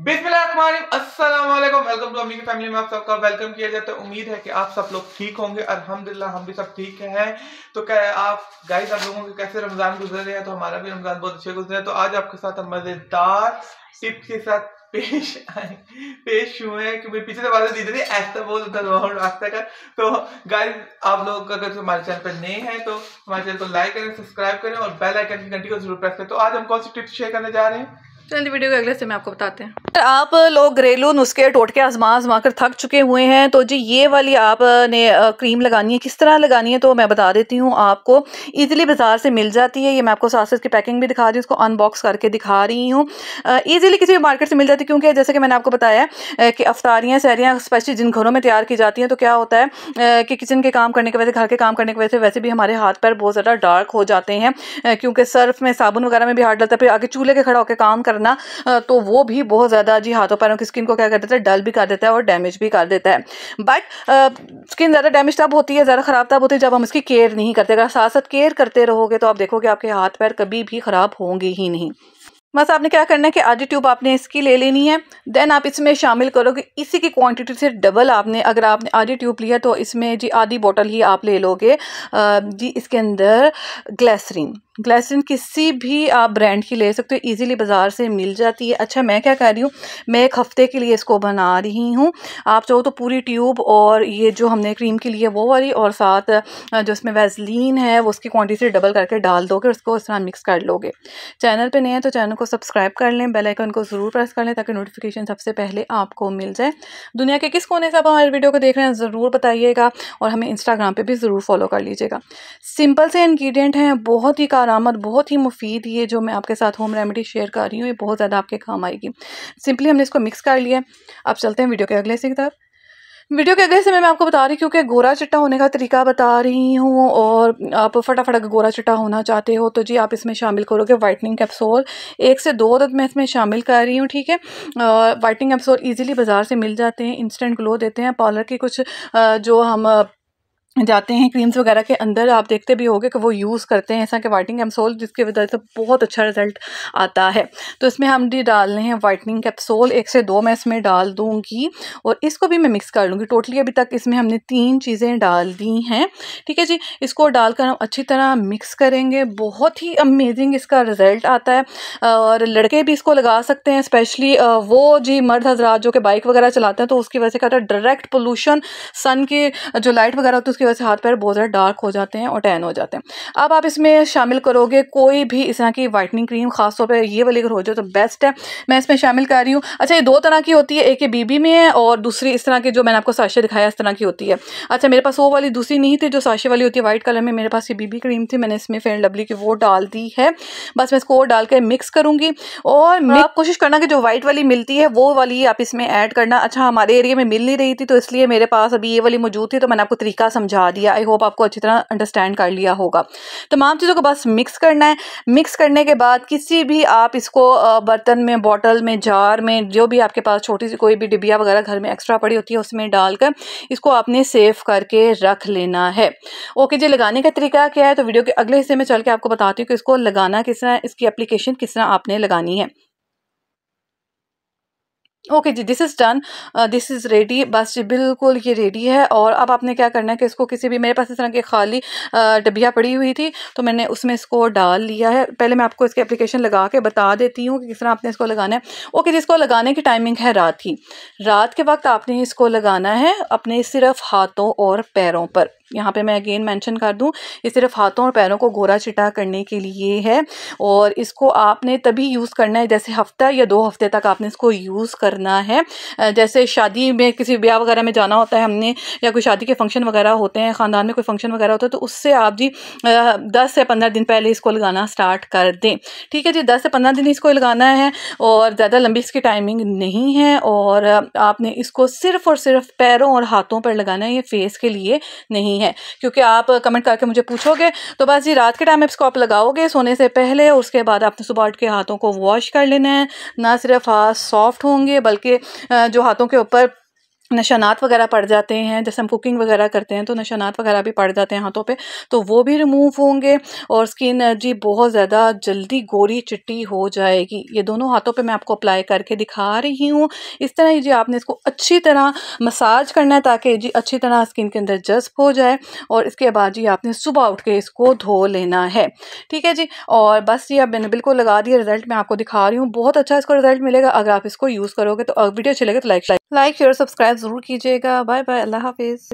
Family में आप सबका वेलकम किया जाता है उम्मीद है कि आप सब लोग ठीक होंगे अलहमदिल्ला हम भी सब ठीक हैं तो क्या आप गाइस आप लोगों के कैसे रमजान गुजर रहे हैं तो हमारा भी रमजान बहुत अच्छे गुजरे तो आज आपके साथ हम मजेदार टिप के साथ पेश आए पेश हुए हैं क्योंकि पिछले बार दीदी ऐसा बोल रास्ते का तो गाय आप लोग अगर हमारे चैनल पर नए हैं तो हमारे चैनल को लाइक करें सब्सक्राइब करें और बेल आइकन की घंटी को जरूर प्रेस करें तो आज हम कौन सी टिप्स शेयर करने जा रहे हैं चलिए वीडियो के अगले से मैं आपको बताते हैं आप लोग घरेलू नुस्खे टोटके आजमा आजमा कर थक चुके हुए हैं तो जी ये वाली आपने क्रीम लगानी है किस तरह लगानी है तो मैं बता देती हूँ आपको इजीली बाजार से मिल जाती है ये मैं आपको साथ की पैकिंग भी दिखा रही हूँ उसको अनबॉक्स करके दिखा रही हूँ ईजिली किसी भी मार्केट से मिल जाती है क्योंकि जैसे कि मैंने आपको बताया कि अफ्तारियाँ सहरियाँ स्पेशली जिन घरों में तैयार की जाती हैं तो क्या होता है कि किचन के काम करने की वजह से घर के काम करने की वजह से वैसे भी हमारे हाथ पैर बहुत ज़्यादा डार्क हो जाते हैं क्योंकि सर्फ में साबुन वगैरह में भी हार्ड लगता है फिर आगे चूल्हे के खड़ा होकर काम कर करना तो वो भी बहुत ज़्यादा जी हाथों पैरों की स्किन को क्या कर देता है डल भी कर देता है और डैमेज भी कर देता है बट स्किन ज़्यादा डैमेज तब होती है ज़्यादा ख़राब तब होती है जब हम इसकी केयर नहीं करते अगर साथ साथ केयर करते रहोगे तो आप देखोगे आपके हाथ पैर कभी भी ख़राब होंगे ही नहीं बस आपने क्या करना है कि आधी ट्यूब आपने इसकी ले लेनी है देन आप इसमें शामिल करोगे इसी की क्वांटिटी से डबल आपने अगर आपने आधी ट्यूब लिया तो इसमें जी आधी बोतल ही आप ले लोगे जी इसके अंदर ग्लैसरीन ग्लासिन किसी भी आप ब्रांड की ले सकते हो इजीली बाज़ार से मिल जाती है अच्छा मैं क्या कर रही हूँ मैं एक हफ़्ते के लिए इसको बना रही हूँ आप चाहो तो पूरी ट्यूब और ये जो हमने क्रीम के लिए वो वाली और साथ जो इसमें वैसलिन है वो उसकी क्वांटिटी डबल करके डाल दोगे उसको इस तरह मिक्स कर लोगे चैनल पर नए हैं तो चैनल को सब्सक्राइब कर लें बेलाइकन को ज़रूर प्रेस कर लें ताकि नोटिफिकेशन सबसे पहले आपको मिल जाए दुनिया के किस कोने से आप हमारे वीडियो को देख रहे हैं ज़रूर बताइएगा और हमें इंस्टाग्राम पर भी ज़रूर फॉलो कर लीजिएगा सिंपल से इन्ग्रीडियंट हैं बहुत ही आराम बहुत ही मुफीद ये जो मैं आपके साथ होम रेमेडी शेयर कर रही हूँ ये बहुत ज़्यादा आपके काम आएगी सिंपली हमने इसको मिक्स कर लिया अब चलते हैं वीडियो के अगले से की तरफ वीडियो के अगले से मैं आपको बता रही क्योंकि गोरा चिट्टा होने का तरीका बता रही हूँ और आप फटाफट अगर गोरा चिट्टा होना चाहते हो तो जी आप इसमें शामिल करोगे वाइटनिंग कैप्सूल एक से दो अदद मैं इसमें शामिल कर रही हूँ ठीक है वाइटनिंग कैप्सूल इजीली बाज़ार से मिल जाते हैं इंस्टेंट ग्लो देते हैं पार्लर की कुछ जो हम जाते हैं क्रीम्स वगैरह के अंदर आप देखते भी होंगे कि वो यूज़ करते हैं ऐसा कि वाइटनिंग कैप्सोल जिसकी वजह से बहुत अच्छा रिजल्ट आता है तो इसमें हम जी डालने हैं वाइटनिंग कैप्सोल एक से दो मैं इसमें डाल दूँगी और इसको भी मैं मिक्स कर लूँगी टोटली अभी तक इसमें हमने तीन चीज़ें डाल दी हैं ठीक है जी इसको डालकर हम अच्छी तरह मिक्स करेंगे बहुत ही अमेजिंग इसका रिज़ल्ट आता है और लड़के भी इसको लगा सकते हैं स्पेशली वो जी मर्द हजरात जो कि बाइक वगैरह चलाते हैं तो उसकी वजह से कहता है डायरेक्ट पोलूशन सन के जो लाइट वगैरह होती है उसकी उसकी वजह से हाथ पैर बहुत ज़्यादा डार्क हो जाते हैं और टैन हो जाते हैं अब आप इसमें शामिल करोगे कोई भी इस तरह की वाइटनिंग क्रीम खासतौर पर ये वाली अगर हो जाए तो बेस्ट है मैं इसमें शामिल कर रही हूँ अच्छा ये दो तरह की होती है एक ये बीबी में है और दूसरी इस तरह की जो मैंने आपको साशे दिखाया इस तरह की होती है अच्छा मेरे पास वो वाली दूसरी नहीं थी जो साशे वाली होती है वाइट कलर में मेरे पास ये बीबी क्रीम थी मैंने इसमें फेयर लवली की वो डाल दी है बस मैं इसको डाल के मिक्स करूँगी और आप हाँ। कोशिश करना कि जो वाइट वाली मिलती है वो वाली आप इसमें ऐड करना अच्छा हमारे एरिया में मिल नहीं रही थी तो इसलिए मेरे पास अभी ये वाली मौजूद थी तो मैंने आपको तरीका समझा समझा दिया आई होप आपको अच्छी तरह अंडरस्टैंड कर लिया होगा तमाम चीज़ों को बस मिक्स करना है मिक्स करने के बाद किसी भी आप इसको बर्तन में बॉटल में जार में जो भी आपके पास छोटी सी कोई भी डिबिया वगैरह घर में एक्स्ट्रा पड़ी होती है उसमें डालकर इसको आपने सेव करके रख लेना है ओके जी लगाने का तरीका क्या है तो वीडियो के अगले हिस्से में चल के आपको बताती हूँ कि इसको लगाना किस तरह इसकी अप्लीकेशन किस तरह आपने लगानी है ओके जी this is done this is ready बस जी बिल्कुल ये रेडी है और अब आपने क्या करना है कि इसको किसी भी मेरे पास इस तरह की खाली uh, डबिया पड़ी हुई थी तो मैंने उसमें इसको डाल लिया है पहले मैं आपको इसकी एप्लीकेशन लगा के बता देती हूँ कि किस तरह आपने इसको लगाना है ओके जी इसको लगाने की टाइमिंग है रात ही रात के वक्त आपने इसको लगाना है अपने सिर्फ हाथों और पैरों पर यहाँ पे मैं अगेन मेंशन कर दूँ ये सिर्फ हाथों और पैरों को गोरा चिटा करने के लिए है और इसको आपने तभी यूज़ करना है जैसे हफ्ता या दो हफ्ते तक आपने इसको यूज़ करना है जैसे शादी में किसी ब्याह वगैरह में जाना होता है हमने या कोई शादी के फंक्शन वगैरह होते हैं ख़ानदान में कोई फंक्शन वगैरह होता है तो उससे आप जी दस से पंद्रह दिन पहले इसको लगाना स्टार्ट कर दें ठीक है जी दस से पंद्रह दिन इसको लगाना है और ज़्यादा लंबी इसकी टाइमिंग नहीं है और आपने इसको सिर्फ़ और सिर्फ पैरों और हाथों पर लगाना है ये फेस के लिए नहीं नहीं है क्योंकि आप कमेंट करके मुझे पूछोगे तो बस ये रात के टाइम इसको आप लगाओगे सोने से पहले उसके बाद आपने सुबह उठ के हाथों को वॉश कर लेना है ना सिर्फ हाथ सॉफ्ट होंगे बल्कि जो हाथों के ऊपर नशानात वगैरह पड़ जाते हैं जैसे हम कुकिंग वगैरह करते हैं तो नशानात वगैरह भी पड़ जाते हैं हाथों पे तो वो भी रिमूव होंगे और स्किन जी बहुत ज़्यादा जल्दी गोरी चिट्टी हो जाएगी ये दोनों हाथों पे मैं आपको अप्लाई करके दिखा रही हूँ इस तरह जी आपने इसको अच्छी तरह मसाज करना है ताकि जी अच्छी तरह स्किन के अंदर जज्ब हो जाए और इसके बाद जी आपने सुबह उठ के इसको धो लेना है ठीक है जी और बस ये मैंने बिल्कुल लगा दिया रिजल्ट मैं आपको दिखा रही हूँ बहुत अच्छा इसको रिजल्ट मिलेगा अगर आप इसको यूज़ करोगे तो वीडियो अच्छी लगे तो like like share subscribe subscribe ज़रूर कीजिएगा बाय बाय अल्लाह हाफिज़